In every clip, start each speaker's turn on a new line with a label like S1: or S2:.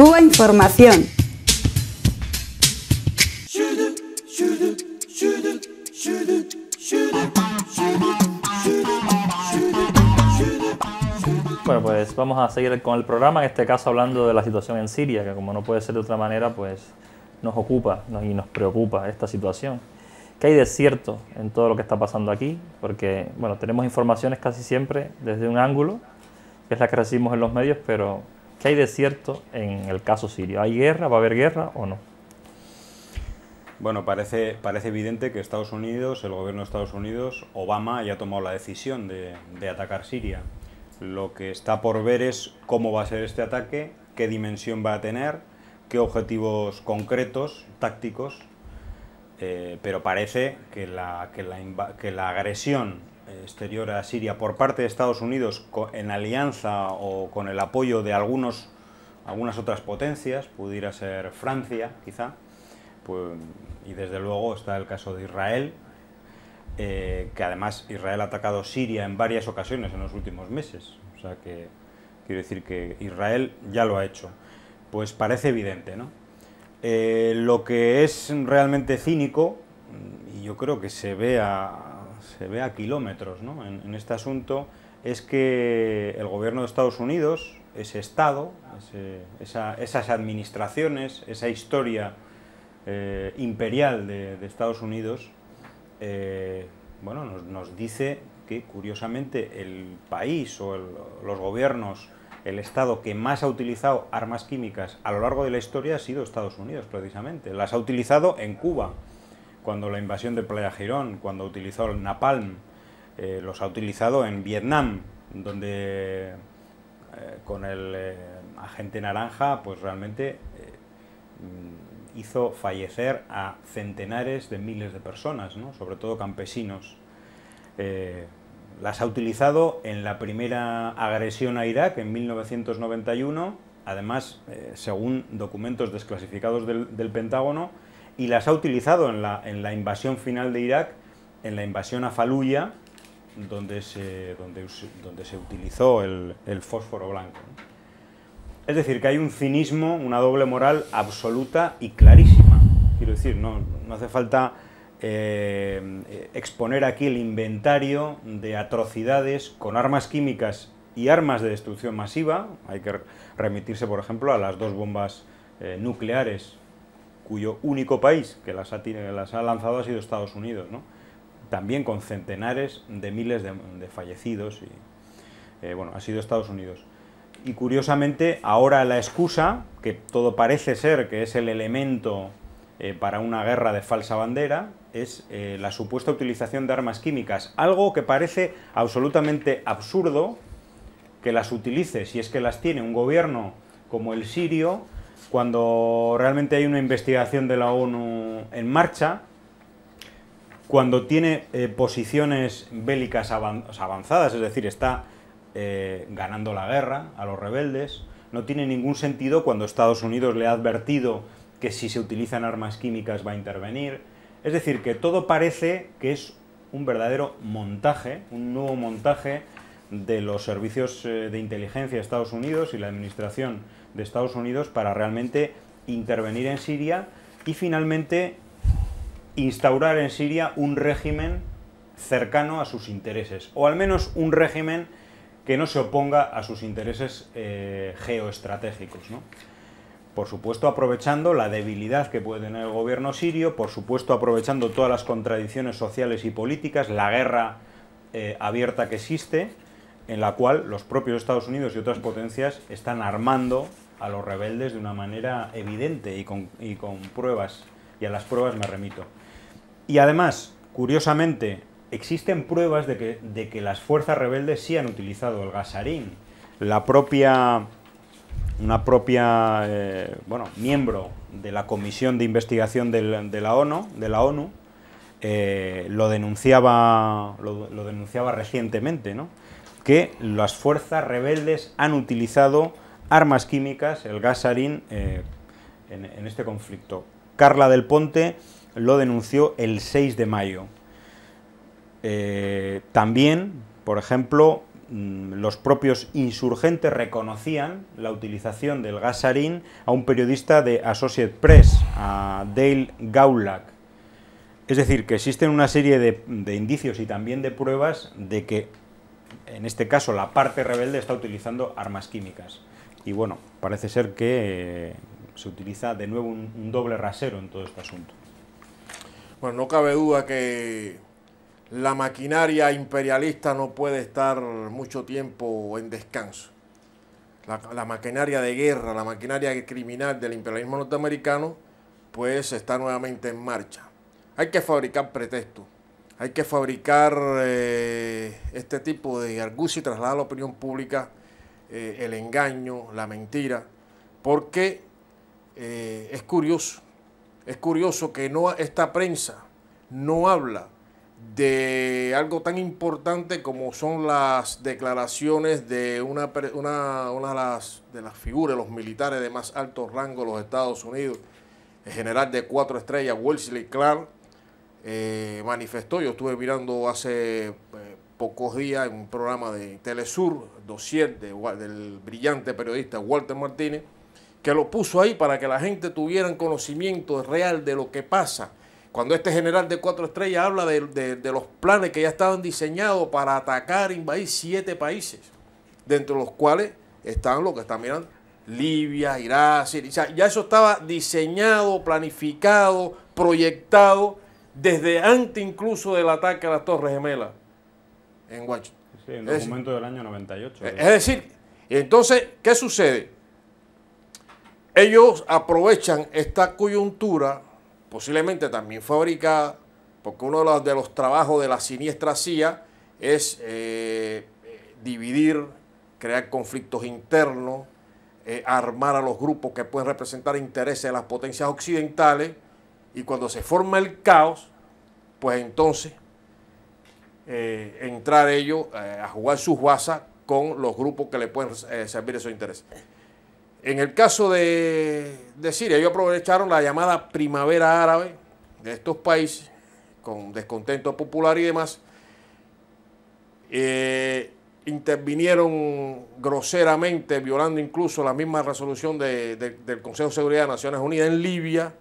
S1: Cuba Información. Bueno, pues vamos a seguir con el programa, en este caso hablando de la situación en Siria, que como no puede ser de otra manera, pues nos ocupa y nos preocupa esta situación. que hay de cierto en todo lo que está pasando aquí? Porque, bueno, tenemos informaciones casi siempre desde un ángulo, que es la que recibimos en los medios, pero ¿Qué hay desierto en el caso sirio. ¿Hay guerra? ¿Va a haber guerra o no? Bueno, parece, parece evidente que Estados Unidos, el gobierno de Estados Unidos, Obama ya ha tomado la decisión de, atacar Siria. Lo que está por ver es cómo va a ser este ataque, qué dimensión va a tener, qué objetivos concretos, tácticos, eh, pero parece que la, que la, que la agresión exterior a Siria por parte de Estados Unidos en alianza o con el apoyo de algunos, algunas otras potencias, pudiera ser Francia quizá, pues, y desde luego está el caso de Israel, eh, que además Israel ha atacado Siria en varias ocasiones en los últimos meses. O sea que quiero decir que Israel ya lo ha hecho. Pues parece evidente, eh, lo que es realmente cínico, y yo creo que se ve a, se ve a kilómetros ¿no? en, este asunto es que el gobierno de Estados Unidos, ese Estado, esas administraciones, esa historia eh, imperial de, Estados Unidos, eh, bueno, nos, dice que curiosamente el país o los gobiernos, el Estado que más ha utilizado armas químicas a lo largo de la historia ha sido Estados Unidos, precisamente. Las ha utilizado en Cuba, cuando la invasión de Playa Girón, cuando utilizó el napalm, eh, los ha utilizado en Vietnam, donde eh, con el eh, agente naranja, pues realmente mm, hizo fallecer a centenares de miles de personas, sobre todo campesinos. las ha utilizado en la primera agresión a Irak en 1991, además, según documentos desclasificados del Pentágono, y las ha utilizado en la, invasión final de Irak, en la invasión a Faluya, donde se, se utilizó el, fósforo blanco. Es decir, que hay un cinismo, una doble moral absoluta y clarísima. Quiero decir, no, no hace falta eh, exponer aquí el inventario de atrocidades con armas químicas y armas de destrucción masiva. Hay que remitirse, por ejemplo, a las dos bombas eh, nucleares cuyo único país que las ha, las ha lanzado ha sido Estados Unidos, también con centenares de miles de, fallecidos. Y, eh, bueno, ha sido Estados Unidos. Y curiosamente, ahora la excusa, que todo parece ser que es el elemento eh, para una guerra de falsa bandera, es eh, la supuesta utilización de armas químicas. Algo que parece absolutamente absurdo que las utilice, si es que las tiene un gobierno como el sirio, cuando realmente hay una investigación de la ONU en marcha, cuando tiene eh, posiciones bélicas avanzadas, es decir, está eh, ganando la guerra a los rebeldes, no tiene ningún sentido cuando Estados Unidos le ha advertido que si se utilizan armas químicas va a intervenir. Es decir, que todo parece que es un verdadero montaje, un nuevo montaje de los servicios eh, de inteligencia de Estados Unidos y la administración de Estados Unidos para realmente intervenir en Siria y finalmente instaurar en Siria un régimen cercano a sus intereses, o al menos un régimen que no se oponga a sus intereses eh, geoestratégicos. Por supuesto, aprovechando la debilidad que puede tener el gobierno sirio, por supuesto, aprovechando todas las contradicciones sociales y políticas, la guerra eh, abierta que existe, en la cual los propios Estados Unidos y otras potencias están armando a los rebeldes de una manera evidente y con, pruebas, y a las pruebas me remito. Y además, curiosamente, existen pruebas de que, las fuerzas rebeldes sí han utilizado el gasarín. La propia, una propia, eh, bueno, miembro de la comisión de investigación de la ONU, de la ONU eh, lo, denunciaba, lo denunciaba recientemente, ¿no? que las fuerzas rebeldes han utilizado armas químicas, el gas sarín, eh, en, este conflicto. Carla del Ponte lo denunció el 6 de mayo. Eh, también, por ejemplo, mm, los propios insurgentes reconocían la utilización del gas sarín a un periodista de Associate Press, a Dale Gaulak. Es decir, que existen una serie de indicios y también de pruebas de que en este caso la parte rebelde está utilizando armas químicas. Y bueno, parece ser que eh, se utiliza de nuevo un, doble rasero en todo este asunto.
S2: Bueno, no cabe duda que la maquinaria imperialista no puede estar mucho tiempo en descanso. La, la maquinaria de guerra, la maquinaria criminal del imperialismo norteamericano, pues está nuevamente en marcha. Hay que fabricar pretextos hay que fabricar eh, este tipo de argucia y trasladar a la opinión pública eh, el engaño, la mentira, porque eh, es curioso, es curioso que no, esta prensa no habla de algo tan importante como son las declaraciones de una, de, las, de las figuras, los militares de más alto rango de los Estados Unidos, el general de cuatro estrellas, Wesley Clark, eh, manifestó, yo estuve mirando hace eh, pocos días en un programa de Telesur, docente del brillante periodista Walter Martínez, que lo puso ahí para que la gente tuviera conocimiento real de lo que pasa. Cuando este general de cuatro estrellas habla de, los planes que ya estaban diseñados para atacar e invadir siete países, dentro de los cuales están los que están mirando Libia, Irak, Siria. ya eso estaba diseñado, planificado, proyectado desde antes incluso del ataque a las Torres Gemelas en Washington. Sí, en el momento del año 98. Es decir, entonces, ¿qué sucede? Ellos aprovechan esta coyuntura, posiblemente también fabricada, porque uno de los, trabajos de la siniestra CIA es eh, dividir, crear conflictos internos, eh, armar a los grupos que pueden representar intereses de las potencias occidentales y cuando se forma el caos, pues entonces eh, entrar ellos eh, a jugar sus guasas con los grupos que le pueden servir eh, servir esos intereses. En el caso de, Siria, ellos aprovecharon la llamada primavera árabe de estos países, con descontento popular y demás. intervinieron groseramente, violando incluso la misma resolución del Consejo de Seguridad de Naciones Unidas en Libia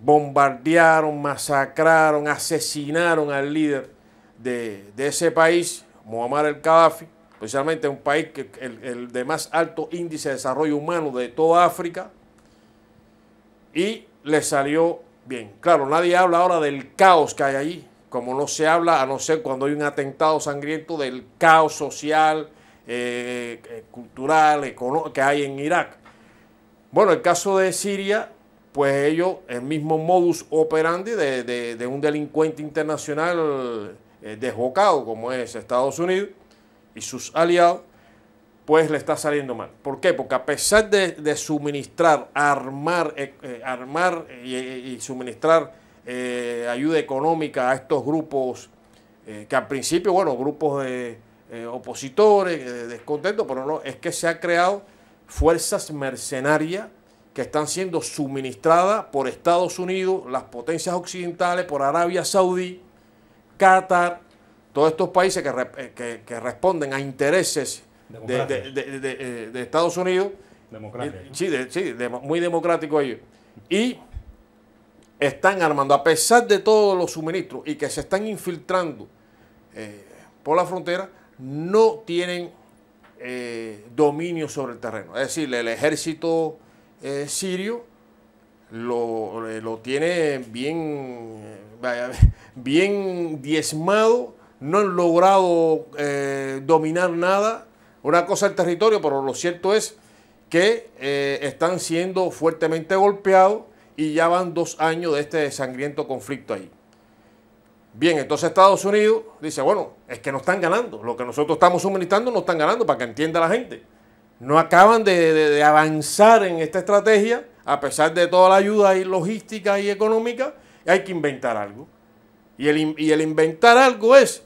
S2: bombardearon, masacraron, asesinaron al líder de, ese país, Muammar el Gaddafi, especialmente un país que el, el de más alto índice de desarrollo humano de toda África, y le salió bien. Claro, nadie habla ahora del caos que hay allí, como no se habla, a no ser cuando hay un atentado sangriento, del caos social, eh, eh, cultural, cultural, que hay en Irak. Bueno, el caso de Siria pues ellos, el mismo modus operandi de, un delincuente internacional eh, desbocado como es Estados Unidos y sus aliados, pues le está saliendo mal. ¿Por qué? Porque a pesar de, suministrar, armar, eh, eh, armar y, suministrar ayuda económica a estos grupos, que al principio, bueno, grupos de opositores, descontentos, pero no, es que se ha creado fuerzas mercenarias que están siendo suministradas por Estados Unidos, las potencias occidentales, por Arabia Saudí, Qatar, todos estos países que, eh, responden a intereses de, eh, Estados Unidos. Democracia. Sí, muy democrático ellos. Y están armando, a pesar de todos los suministros y que se están infiltrando eh, por la frontera, no tienen dominio sobre el terreno. Es decir, el ejército eh, sirio eh, lo, tiene bien, eh, bien diezmado, no han logrado dominar nada. Una cosa el territorio, pero lo cierto es que están siendo fuertemente golpeados y ya van dos años de este sangriento conflicto ahí. Bien, entonces Estados Unidos dice, bueno, es que no están ganando, lo que nosotros estamos suministrando no están ganando, para que entienda la gente no acaban de, avanzar en esta estrategia, a pesar de toda la ayuda y logística y económica, hay que inventar algo. Y el, inventar algo es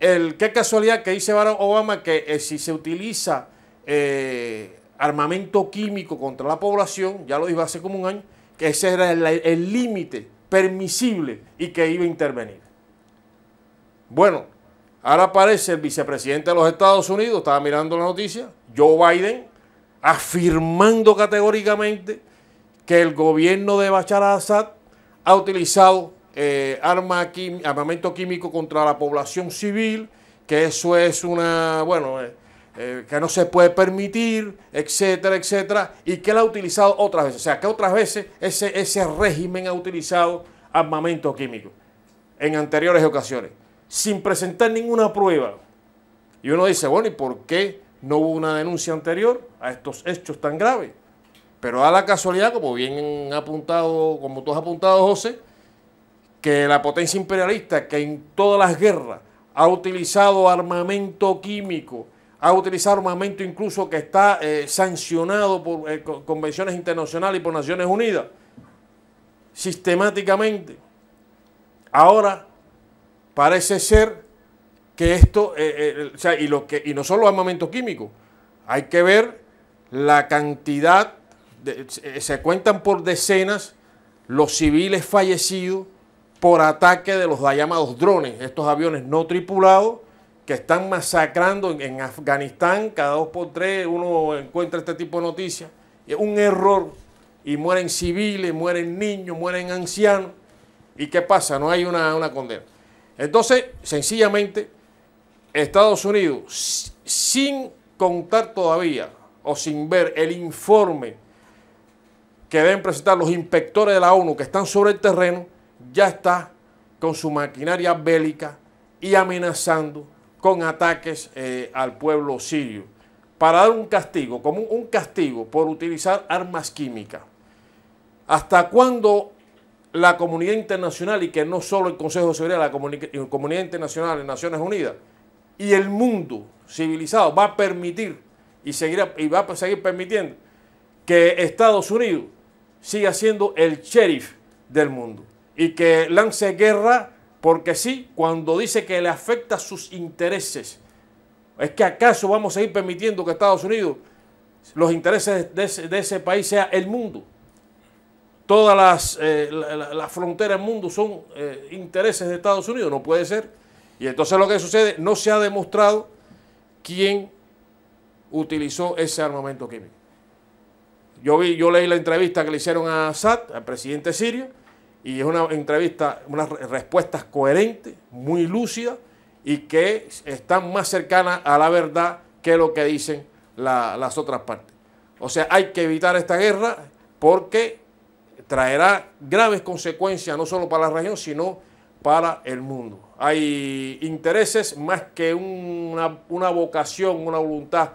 S2: el qué casualidad que dice Barack Obama que eh, si se utiliza eh, armamento químico contra la población, ya lo dijo hace como un año, que ese era el límite permisible y que iba a intervenir. Bueno, Ahora aparece el vicepresidente de los Estados Unidos, estaba mirando la noticia, Joe Biden, afirmando categóricamente que el gobierno de Bashar al-Assad ha utilizado eh, armamento químico contra la población civil, que eso es una, bueno, eh, eh, que no se puede permitir, etcétera, etcétera, y que él ha utilizado otras veces. O sea, que otras veces ese, ese régimen ha utilizado armamento químico en anteriores ocasiones sin presentar ninguna prueba. Y uno dice, bueno, ¿y por qué no hubo una denuncia anterior a estos hechos tan graves? Pero a la casualidad, como bien apuntado, como tú has apuntado, José, que la potencia imperialista que en todas las guerras ha utilizado armamento químico, ha utilizado armamento incluso que está eh, sancionado por eh, convenciones internacionales y por Naciones Unidas, sistemáticamente, ahora parece ser que esto, eh, eh, o sea, y, lo que, y no solo armamento químico, hay que ver la cantidad, eh, se cuentan por decenas los civiles fallecidos por ataque de los llamados drones, estos aviones no tripulados que están masacrando en, Afganistán, cada dos por tres uno encuentra este tipo de noticias, es un error y mueren civiles, mueren niños, mueren ancianos, ¿y qué pasa? No hay una, una condena. Entonces, sencillamente, Estados Unidos, sin contar todavía o sin ver el informe que deben presentar los inspectores de la ONU que están sobre el terreno, ya está con su maquinaria bélica y amenazando con ataques eh, al pueblo sirio para dar un castigo, como un castigo por utilizar armas químicas. ¿Hasta cuándo la comunidad internacional y que no solo el Consejo de Seguridad, la comunidad internacional, las Naciones Unidas y el mundo civilizado va a permitir y, y va a seguir permitiendo que Estados Unidos siga siendo el sheriff del mundo y que lance guerra porque sí, cuando dice que le afecta sus intereses. ¿Es que acaso vamos a ir permitiendo que Estados Unidos, los intereses de ese, de ese país sea el mundo? todas las eh, fronteras del mundo son eh, intereses de Estados Unidos, no puede ser. Y entonces lo que sucede, no se ha demostrado quién utilizó ese armamento químico. Yo, yo leí la entrevista que le hicieron a Assad, al presidente sirio, y es una entrevista, unas respuestas coherentes, muy lúcidas, y que están más cercanas a la verdad que lo que dicen las otras partes. O sea, hay que evitar esta guerra porque traerá graves consecuencias no solo para la región, sino para el mundo. Hay intereses más que una, vocación, una voluntad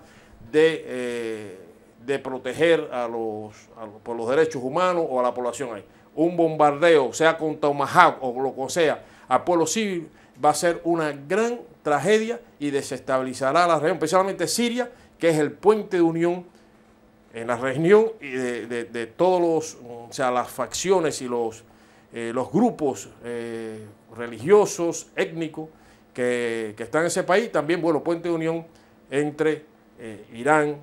S2: de, eh, proteger a los, por los derechos humanos o a la población ahí. Un bombardeo, sea con Tomahawk o lo que sea, al pueblo civil va a ser una gran tragedia y desestabilizará a la región, especialmente Siria, que es el puente de unión en la reunión de, de, de todos los, mm, sea, las facciones y los, eh, grupos eh, religiosos, étnicos que, están en ese país, también, bueno, puente de unión entre eh, Irán,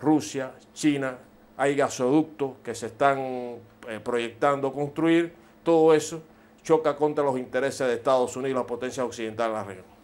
S2: Rusia, China, hay gasoductos que se están proyectando construir, todo eso choca contra los intereses de Estados Unidos y la potencia occidental en la región.